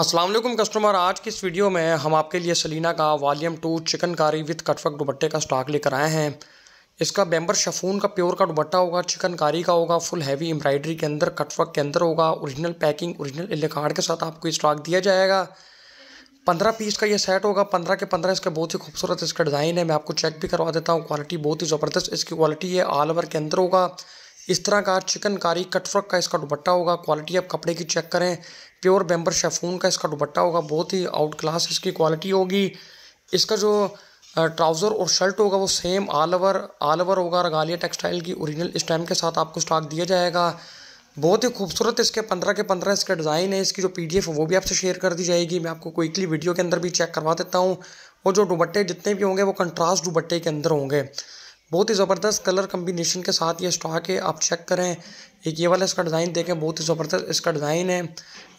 Aslam customer आज की इस वीडियो में हम आपके लिए सलीना का volume two chikankari with कटफक दुपट्टे का स्टॉक लेकर आए हैं इसका बेम्बर शफून का प्योर का दुपट्टा होगा चिकन कारी का होगा फुल हैवी एम्ब्रॉयडरी के अंदर कटफक के अंदर होगा ओरिजिनल पैकिंग ओरिजिनल एलेकार्ड के साथ आपको स्टॉक दिया जाएगा पंद्रह पीस का ये सेट होगा पंद्रह के पंद्रह इसका बहुत ही खूबसूरत इसका डिज़ाइन है मैं आपको चेक भी करवा देता हूँ क्वालिटी बहुत ही ज़बरदस्त इसकी क्वालिटी है ऑल ओवर के अंदर होगा इस तरह का चिकनकारी कटफ्रक का इसका दुपट्टा होगा क्वालिटी आप कपड़े की चेक करें प्योर बेम्बर शेफून का इसका दुपट्टा होगा बहुत ही आउट क्लास इसकी क्वालिटी होगी इसका जो ट्राउज़र और शर्ट होगा वो same all over all over होगा रगालिया टेक्सटाइल की ओरिजिनल टाइम के साथ आपको स्टॉक दिया जाएगा बहुत ही खूबसूरत इसके पंद्रह के पंद्रह इसका डिज़ाइन है इसकी जो पीडीएफ है वो भी आपसे शेयर कर दी जाएगी मैं आपको क्विकली वीडियो के अंदर भी चेक करवा देता हूँ और जो दुबट्टे जितने भी होंगे वो कंट्रास्ट दुबट्टे के अंदर होंगे बहुत ही ज़बरदस्त कलर कम्बिनेशन के साथ ये स्टॉक है आप चेक करें एक ये वाला इसका डिज़ाइन देखें बहुत ही ज़बरदस्त इसका डिज़ाइन है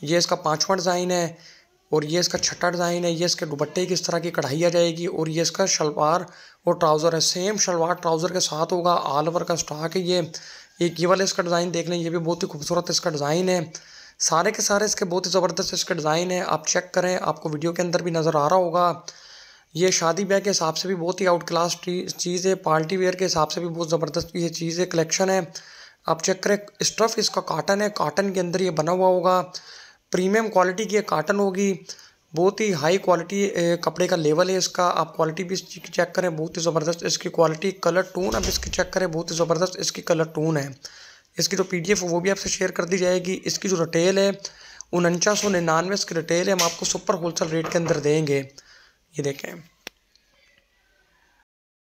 ये इसका पाँचवा डिज़ाइन है और ये इसका छठा डिज़ाइन है ये इसके दुबट्टे किस तरह की कढ़ाई आ जाएगी और ये इसका शलवार और ट्राउज़र है सेम शलवार ट्राउज़र के साथ होगा ऑल ओवर का स्टॉक है ये एक ये वाला इसका डिज़ाइन देख लें ये भी बहुत ही खूबसूरत इसका डिज़ाइन है सारे के सारे इसके बहुत ही ज़बरदस्त इसका डिज़ाइन है आप चेक करें आपको वीडियो के अंदर भी नज़र आ रहा होगा ये शादी ब्याह के हिसाब से भी बहुत ही आउट क्लास चीज़ है पार्टी वेयर के हिसाब से भी बहुत ज़बरदस्त ये चीज़ है कलेक्शन है आप चेक करें स्टफ़ इसका काटन है काटन के अंदर ये बना हुआ होगा प्रीमियम क्वालिटी की काटन होगी बहुत ही हाई क्वालिटी कपड़े का लेवल है इसका आप क्वालिटी भी इसकी चेक करें बहुत ही ज़बरदस्त इसकी क्वालिटी कलर टून आप इसकी चेक करें बहुत ही ज़बरदस्त इसकी कलर टून है इसकी जो तो पीडीएफ वो भी आपसे शेयर कर दी जाएगी इसकी जो रिटेल है उनचास सौ निन्यानवे इसकी रिटेल है हम आपको सुपर होलसेल रेट के अंदर देंगे ये देखें